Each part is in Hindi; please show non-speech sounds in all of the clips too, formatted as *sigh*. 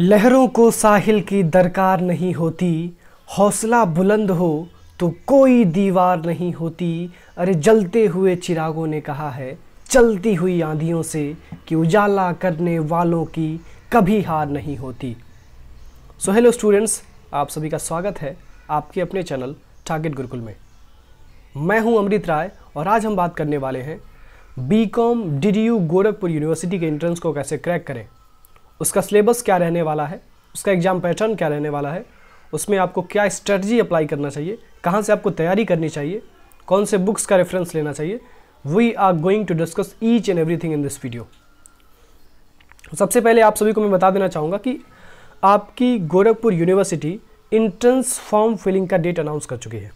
लहरों को साहिल की दरकार नहीं होती हौसला बुलंद हो तो कोई दीवार नहीं होती अरे जलते हुए चिरागों ने कहा है चलती हुई आंधियों से कि उजाला करने वालों की कभी हार नहीं होती सो हेलो स्टूडेंट्स आप सभी का स्वागत है आपके अपने चैनल टारगेट गुरुकुल में मैं हूं अमृत राय और आज हम बात करने वाले हैं B Com D Gorakhpur university के एंट्रेंस को कैसे क्रैक करें उसका सिलेबस क्या रहने वाला है उसका एग्ज़ाम पैटर्न क्या रहने वाला है उसमें आपको क्या स्ट्रेटजी अप्लाई करना चाहिए कहाँ से आपको तैयारी करनी चाहिए कौन से बुक्स का रेफरेंस लेना चाहिए we are going to discuss each and every in this video सबसे पहले आप सभी को मैं बता देना चाहूँगा कि आपकी Gorakhpur university entrance form filling का डेट अनाउंस कर चुकी है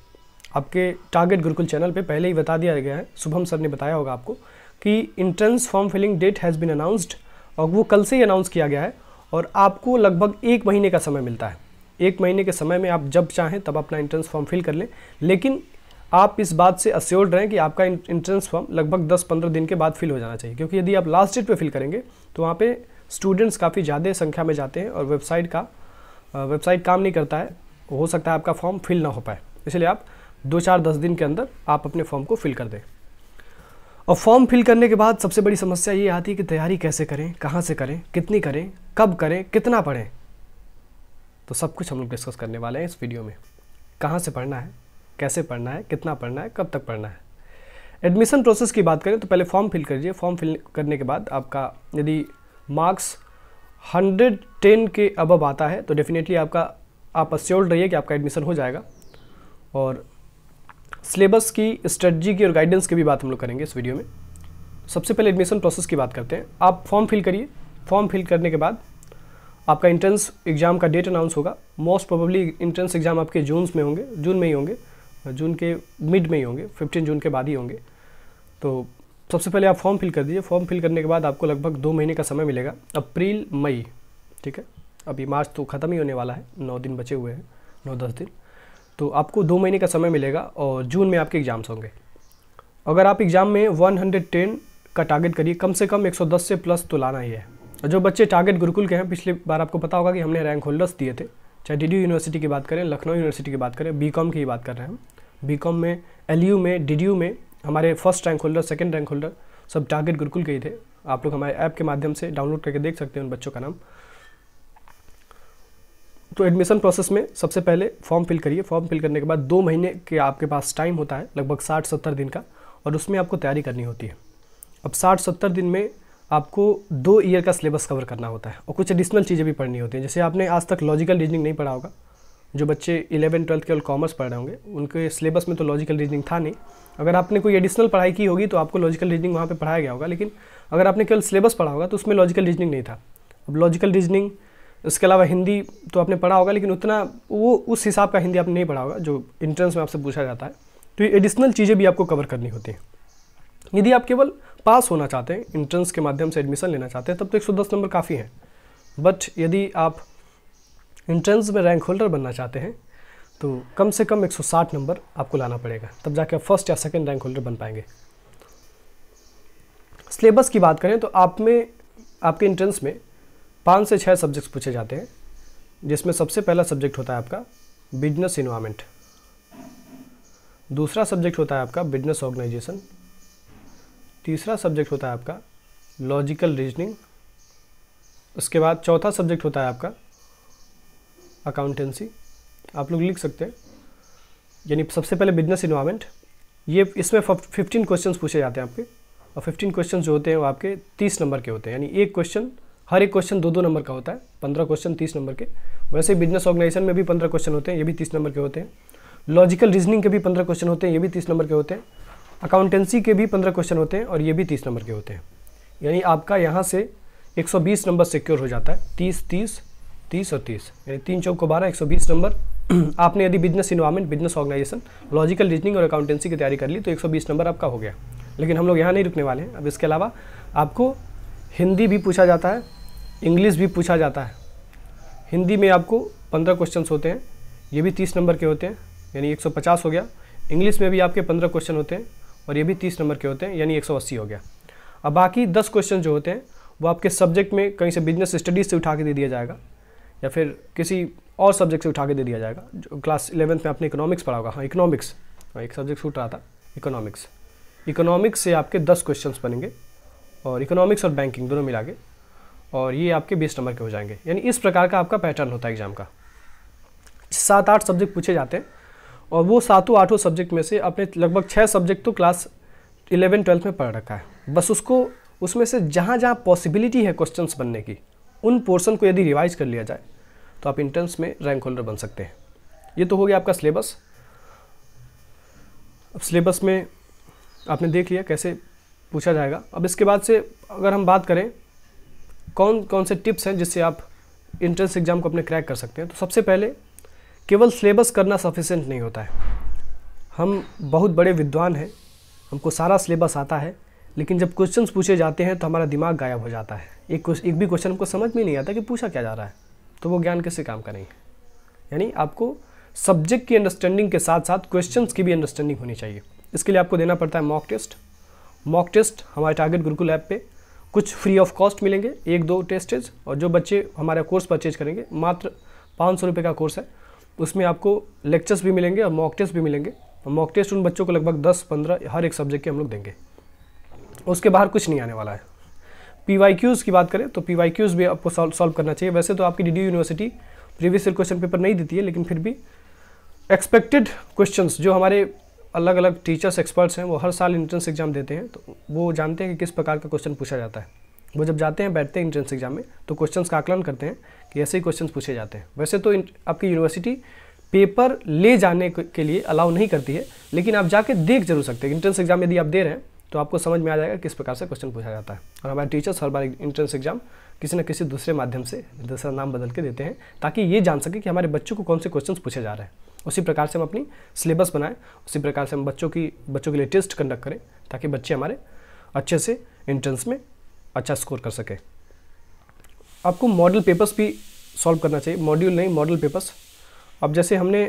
आपके टारगेट गुरुकुल चैनल पे पहले ही बता दिया गया है शुभम सर ने बताया होगा आपको कि entrance form filling date has been announced और वो कल से ही अनाउंस किया गया है और आपको लगभग एक महीने का समय मिलता है एक महीने के समय में आप जब चाहें तब अपना इंट्रेंस फॉर्म फिल कर लें लेकिन आप इस बात से अस्योर्ड रहें कि आपका इंट्रेंस फॉर्म लगभग 10-15 दिन के बाद फिल हो जाना चाहिए क्योंकि यदि आप लास्ट डेट पे फिल करेंगे तो वहाँ पे स्टूडेंट्स काफ़ी ज़्यादा संख्या में जाते हैं और वेबसाइट का वेबसाइट काम नहीं करता है हो सकता है आपका फॉर्म फिल ना हो पाए इसलिए आप दो चार दस दिन के अंदर आप अपने फॉर्म को फिल कर दें और फॉर्म फिल करने के बाद सबसे बड़ी समस्या ये आती है कि तैयारी कैसे करें कहाँ से करें कितनी करें कब करें कितना पढ़ें तो सब कुछ हम लोग डिस्कस करने वाले हैं इस वीडियो में कहाँ से पढ़ना है कैसे पढ़ना है कितना पढ़ना है कब तक पढ़ना है एडमिशन प्रोसेस की बात करें तो पहले फॉर्म फिल करिए फॉर्म फिल करने के बाद आपका यदि मार्क्स हंड्रेड टेन के अबब आता है तो डेफिनेटली आपका आप अस्योर्ड रहिए कि आपका एडमिशन हो जाएगा और सिलेबस की स्ट्रेटजी की और गाइडेंस की भी बात हम लोग करेंगे इस वीडियो में सबसे पहले एडमिशन प्रोसेस की बात करते हैं आप फॉर्म फिल करिए फॉर्म फिल करने के बाद आपका इंट्रेंस एग्ज़ाम का डेट अनाउंस होगा मोस्ट प्रोबेबली इंट्रेंस एग्ज़ाम आपके जून में होंगे जून में ही होंगे जून के मिड में ही होंगे फिफ्टीन जून के बाद ही होंगे तो सबसे पहले आप फॉर्म फिल कर दीजिए फॉर्म फिल करने के बाद आपको लगभग दो महीने का समय मिलेगा अप्रैल मई ठीक है अभी मार्च तो ख़त्म ही होने वाला है नौ दिन बचे हुए हैं नौ दस दिन तो आपको दो महीने का समय मिलेगा और जून में आपके एग्ज़ाम्स होंगे अगर आप एग्ज़ाम में 110 का टारगेट करिए कम से कम 110 से प्लस तो लाना ही है और जो बच्चे टारगेट गुरुकुल के हैं पिछली बार आपको पता होगा कि हमने रैंक होल्डर्स दिए थे चाहे डी यूनिवर्सिटी की बात करें लखनऊ यूनिवर्सिटी की बात करें बी की बात कर रहे हैं हम बी में एल में डी में हमारे first rank holder second rank holder सब टारगेट गुरुकुल के ही थे आप लोग हमारे ऐप के माध्यम से डाउनलोड करके देख सकते हैं उन बच्चों का नाम तो एडमिशन प्रोसेस में सबसे पहले फॉर्म फिल करिए फॉर्म फिल करने के बाद दो महीने के आपके पास टाइम होता है लगभग साठ सत्तर दिन का और उसमें आपको तैयारी करनी होती है अब साठ सत्तर दिन में आपको दो ईयर का सिलेबस कवर करना होता है और कुछ एडिशनल चीज़ें भी पढ़नी होती हैं जैसे आपने आज तक लॉजिकल रीजनिंग नहीं पढ़ा होगा जो बच्चे इलेवन ट्वेल्थ केवल कॉमर्स पढ़ रहे होंगे उनके सिलेबस में तो लॉजिकल रीजनिंग था नहीं अगर आपने कोई एडिशनल पढ़ाई की होगी तो आपको लॉजिकल रीजनिंग वहाँ पर पढ़ाया गया होगा लेकिन अगर आपने केवल सिलेबस पढ़ा होगा तो उसमें लॉजिकल रीजनिंग नहीं था अब लॉजिकल रीजनिंग इसके अलावा हिंदी तो आपने पढ़ा होगा लेकिन उतना वो उस हिसाब का हिंदी आपने नहीं पढ़ा होगा जो इंट्रेंस में आपसे पूछा जाता है तो ये एडिशनल चीज़ें भी आपको कवर करनी होती हैं यदि आप केवल पास होना चाहते हैं इंट्रेंस के माध्यम से एडमिशन लेना चाहते हैं तब तो 110 नंबर काफ़ी हैं बट यदि आप इंट्रेंस में रैंक होल्डर बनना चाहते हैं तो कम से कम 160 नंबर आपको लाना पड़ेगा तब जाके आप फर्स्ट या सेकेंड रैंक होल्डर बन पाएंगे सिलेबस की बात करें तो आप में आपके इंट्रेंस में पाँच से छः सब्जेक्ट्स पूछे जाते हैं जिसमें सबसे पहला सब्जेक्ट होता है आपका बिजनेस इन्वामेंट दूसरा सब्जेक्ट होता है आपका बिजनेस ऑर्गेनाइजेशन तीसरा सब्जेक्ट होता है आपका लॉजिकल रीजनिंग उसके बाद चौथा सब्जेक्ट होता है आपका अकाउंटेंसी आप लोग लिख सकते हैं यानी सबसे पहले बिजनेस इन्वामेंट ये इसमें फिफ्टीन क्वेश्चंस पूछे जाते हैं आपके और फिफ्टीन क्वेश्चंस जो होते हैं वो आपके तीस नंबर के होते हैं यानी एक क्वेश्चन हर एक क्वेश्चन दो दो नंबर का होता है पंद्रह क्वेश्चन तीस नंबर के वैसे बिजनेस ऑर्गेनाइजेशन में भी पंद्रह क्वेश्चन होते हैं ये भी तीस नंबर के होते हैं लॉजिकल रीजनिंग के भी पंद्रह क्वेश्चन होते हैं ये भी तीस नंबर के होते हैं अकाउंटेंसी के भी पंद्रह क्वेश्चन होते हैं और ये भी तीस नंबर के होते हैं यानी आपका यहाँ से एक नंबर सिक्योर हो जाता है तीस तीस तीस और तीस यानी तीन चौक को बारह एक नंबर *clears throat* आपने यदि business environment business organisation logical reasoning और अकाउंटेंसी की तैयारी कर ली तो 120 नंबर आपका हो गया लेकिन हम लोग यहाँ नहीं रुकने वाले हैं अब इसके अलावा आपको हिंदी भी पूछा जाता है इंग्लिश भी पूछा जाता है हिंदी में आपको पंद्रह क्वेश्चन होते हैं ये भी तीस नंबर के होते हैं यानी एक सौ पचास हो गया इंग्लिश में भी आपके पंद्रह क्वेश्चन होते हैं और ये भी तीस नंबर के होते हैं यानी एक सौ अस्सी हो गया अब बाकी दस क्वेश्चन जो होते हैं वो आपके सब्जेक्ट में कहीं से बिजनेस स्टडीज़ से उठा के दे दिया जाएगा या फिर किसी और सब्जेक्ट से उठा के दे दिया जाएगा जो क्लास इलेवंथ में आपने इकोनॉमिक्स पढ़ा होगा हाँ इकोनॉमिक्स हाँ एक सब्जेक्ट छूट रहा था इकोनॉमिक्स इकोनॉमिक्स से आपके दस क्वेश्चन बनेंगे और इकोनॉमिक्स और बैंकिंग दोनों मिला के और ये आपके बीस नंबर के हो जाएंगे यानी इस प्रकार का आपका पैटर्न होता है एग्ज़ाम का सात आठ सब्जेक्ट पूछे जाते हैं और वो सातों आठों सब्जेक्ट में से अपने लगभग छः सब्जेक्ट तो क्लास इलेवन ट्वेल्थ में पढ़ रखा है बस उसको उसमें से जहाँ जहाँ पॉसिबिलिटी है क्वेश्चन बनने की उन पोर्सन को यदि रिवाइज कर लिया जाए तो आप इंट्रेंस में रैंक होल्डर बन सकते हैं ये तो हो गया आपका सिलेबस अब सिलेबस में आपने देख लिया कैसे पूछा जाएगा अब इसके बाद से अगर हम बात करें कौन कौन से टिप्स हैं जिससे आप इंट्रेंस एग्ज़ाम को अपने क्रैक कर सकते हैं तो सबसे पहले केवल सिलेबस करना सफिशेंट नहीं होता है हम बहुत बड़े विद्वान हैं हमको सारा सिलेबस आता है लेकिन जब क्वेश्चंस पूछे जाते हैं तो हमारा दिमाग गायब हो जाता है एक एक भी क्वेश्चन हमको समझ में नहीं आता कि पूछा क्या जा रहा है तो वो ज्ञान कैसे काम करेंगे यानी आपको सब्जेक्ट की अंडरस्टैंडिंग के साथ साथ क्वेश्चंस की भी अंडरस्टैंडिंग होनी चाहिए इसके लिए आपको देना पड़ता है मॉक टेस्ट मॉक टेस्ट हमारे टारगेट गुरुकुल ऐप पर कुछ फ्री ऑफ कॉस्ट मिलेंगे एक दो टेस्टेज और जो बच्चे हमारा कोर्स परचेज करेंगे मात्र पाँच सौ रुपये का कोर्स है उसमें आपको लेक्चर्स भी मिलेंगे और मॉक टेस्ट भी मिलेंगे मॉक टेस्ट उन बच्चों को लगभग दस पंद्रह हर एक सब्जेक्ट के हम लोग देंगे उसके बाहर कुछ नहीं आने वाला है पी वाई क्यूज़ की बात करें तो पी वाई क्यूज़ भी आपको सॉल्व करना चाहिए वैसे तो आपकी D D university previous year question paper नहीं देती है लेकिन फिर भी एक्सपेक्टेड क्वेश्चंस जो हमारे अलग अलग टीचर्स एक्सपर्ट्स हैं वो हर साल इंट्रेंस एग्ज़ाम देते हैं तो वो जानते हैं कि किस प्रकार का क्वेश्चन पूछा जाता है वो जब जाते हैं बैठते हैं इंट्रेंस एग्ज़ाम में तो क्वेश्चंस का आकलन करते हैं कि ऐसे ही क्वेश्चंस पूछे जाते हैं वैसे तो आपकी यूनिवर्सिटी पेपर ले जाने के लिए अलाउ नहीं करती है लेकिन आप जाके देख जरूर सकते हैं इंट्रेंस एग्ज़ाम यदि आप दे रहे हैं तो आपको समझ में आ जाएगा किस प्रकार से क्वेश्चन पूछा जाता है और हमारे टीचर्स हर बार इंट्रेंस एग्जाम किसी न किसी दूसरे माध्यम से दूसरा नाम बदल के देते हैं ताकि ये जान सके कि हमारे बच्चों को कौन से क्वेश्चन पूछे जा रहे हैं उसी प्रकार से हम अपनी सिलेबस बनाएं उसी प्रकार से हम बच्चों की बच्चों के लिए टेस्ट कंडक्ट करें ताकि बच्चे हमारे अच्छे से इंट्रेंस में अच्छा स्कोर कर सकें आपको मॉडल पेपर्स भी सॉल्व करना चाहिए मॉड्यूल नहीं मॉडल पेपर्स अब जैसे हमने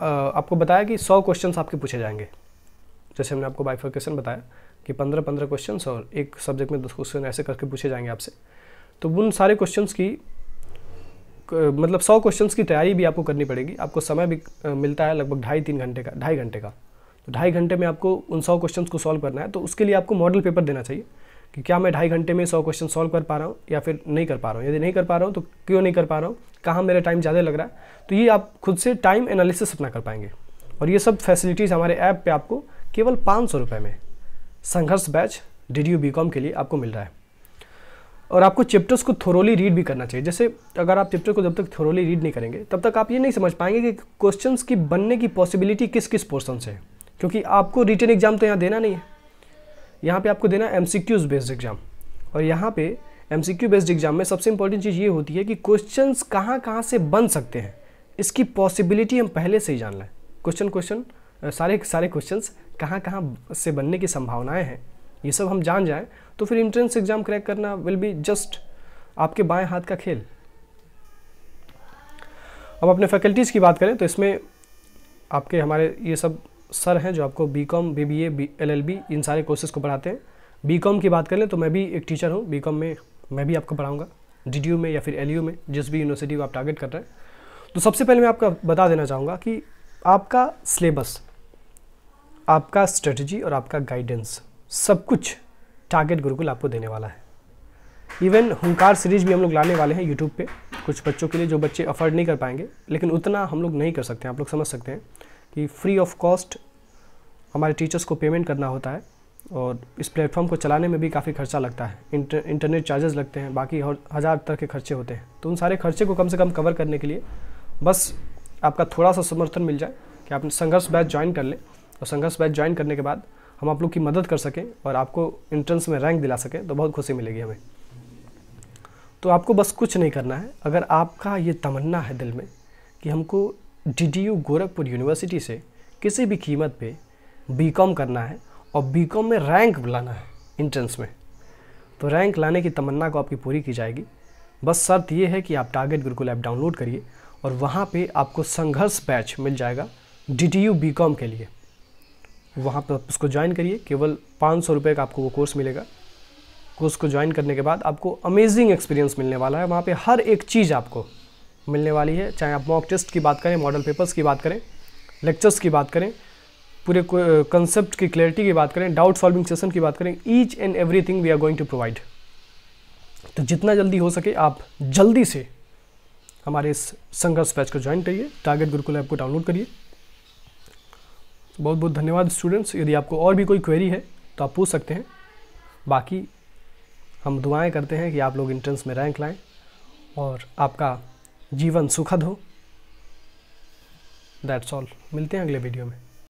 आपको बताया कि सौ क्वेश्चन आपके पूछे जाएंगे जैसे हमने आपको बाइफर्केशन बताया कि पंद्रह पंद्रह क्वेश्चन और एक सब्जेक्ट में दस क्वेश्चन ऐसे करके पूछे जाएंगे आपसे तो उन सारे क्वेश्चंस की मतलब सौ क्वेश्चन की तैयारी भी आपको करनी पड़ेगी आपको समय भी मिलता है लगभग ढाई तीन घंटे का ढाई घंटे का तो ढाई घंटे में आपको उन सौ क्वेश्चन को सॉल्व करना है तो उसके लिए आपको मॉडल पेपर देना चाहिए कि क्या मैं ढाई घंटे में सौ क्वेश्चन सॉल्व कर पा रहा हूँ या फिर नहीं कर पा रहा हूँ यदि नहीं कर पा रहा हूँ तो क्यों नहीं कर पा रहा हूँ कहाँ मेरा टाइम ज़्यादा लग रहा है तो ये आप खुद से टाइम एनालिसिस अपना कर पाएंगे और ये सब फैसिलिटीज़ हमारे ऐप पे आपको केवल पाँच सौ रुपये में Sangharsh batch D D B Com के लिए आपको मिल रहा है और आपको चैप्टर्स को थोरोली रीड भी करना चाहिए जैसे अगर आप चैप्टर को जब तक थोरोली रीड नहीं करेंगे तब तक आप ये नहीं समझ पाएंगे कि क्वेश्चंस की बनने की पॉसिबिलिटी किस किस पोर्सन से है क्योंकि आपको रिटर्न एग्ज़ाम तो यहाँ देना नहीं है यहाँ पे आपको देना एम बेस्ड एग्ज़ाम और यहाँ पर एम बेस्ड एग्ज़ाम में सबसे इंपॉर्टेंट चीज़ ये होती है कि क्वेश्चन कहाँ कहाँ से बन सकते हैं इसकी पॉसिबिलिटी हम पहले से ही जान लें क्वेश्चन क्वेश्चन सारे सारे क्वेश्चन कहाँ कहाँ से बनने की संभावनाएँ हैं ये सब हम जान जाएँ तो फिर इंट्रेंस एग्जाम क्रैक करना विल बी जस्ट आपके बाएं हाथ का खेल अब अपने फैकल्टीज़ की बात करें तो इसमें आपके हमारे ये सब सर हैं जो आपको B Com B B A B L L B इन सारे कोर्सेज को पढ़ाते हैं बी कॉम की बात करें तो मैं भी एक टीचर हूँ बी कॉम में मैं भी आपको पढ़ाऊँगा डी में या फिर एल में जिस भी यूनिवर्सिटी को आप टारगेट कर रहे हैं तो सबसे पहले मैं आपका बता देना चाहूँगा कि आपका सिलेबस आपका स्ट्रेटजी और आपका गाइडेंस सब कुछ टारगेट गुरुकुल आपको देने वाला है इवन हंकार सीरीज भी हम लोग लाने वाले हैं यूट्यूब पे कुछ बच्चों के लिए जो बच्चे अफोर्ड नहीं कर पाएंगे लेकिन उतना हम लोग नहीं कर सकते आप लोग समझ सकते हैं कि फ्री ऑफ कॉस्ट हमारे टीचर्स को पेमेंट करना होता है और इस प्लेटफॉर्म को चलाने में भी काफ़ी खर्चा लगता है इंटर, इंटरनेट चार्जेस लगते हैं बाकी और हज़ार तरह के खर्चे होते हैं तो उन सारे खर्चे को कम से कम कवर करने के लिए बस आपका थोड़ा सा समर्थन मिल जाए कि आप संघर्ष बैच ज्वाइन कर लें और संघर्ष बैच ज्वाइन करने के बाद हम आप लोग की मदद कर सकें और आपको इंट्रेंस में रैंक दिला सकें तो बहुत खुशी मिलेगी हमें तो आपको बस कुछ नहीं करना है अगर आपका ये तमन्ना है दिल में कि हमको डी गोरखपुर यूनिवर्सिटी से किसी भी कीमत पे बीकॉम करना है और बीकॉम में रैंक लाना है इंट्रेंस में तो रैंक लाने की तमन्ना को आपकी पूरी की जाएगी बस शर्त ये है कि आप टारगेट गुरुकुल ऐप डाउनलोड करिए और वहाँ पे आपको संघर्ष बैच मिल जाएगा D T U B Com के लिए वहाँ पर उसको ज्वाइन करिए केवल पाँच सौ रुपये का आपको वो कोर्स मिलेगा कोर्स को ज्वाइन करने के बाद आपको अमेजिंग एक्सपीरियंस मिलने वाला है वहाँ पे हर एक चीज़ आपको मिलने वाली है चाहे आप मॉक टेस्ट की बात करें मॉडल पेपर्स की बात करें लेक्चर्स की बात करें पूरे कंसेप्ट की क्लैरिटी की बात करें डाउट सॉल्विंग सेशन की बात करें each and every we are going to provide तो जितना जल्दी हो सके आप जल्दी से हमारे इस संघर्ष बैच को ज्वाइन करिए टारगेट गुरुकुल ऐप को डाउनलोड करिए बहुत बहुत धन्यवाद स्टूडेंट्स यदि आपको और भी कोई क्वेरी है तो आप पूछ सकते हैं बाकी हम दुआएं करते हैं कि आप लोग इंट्रेंस में रैंक लाएं और आपका जीवन सुखद हो दैट्स ऑल मिलते हैं अगले वीडियो में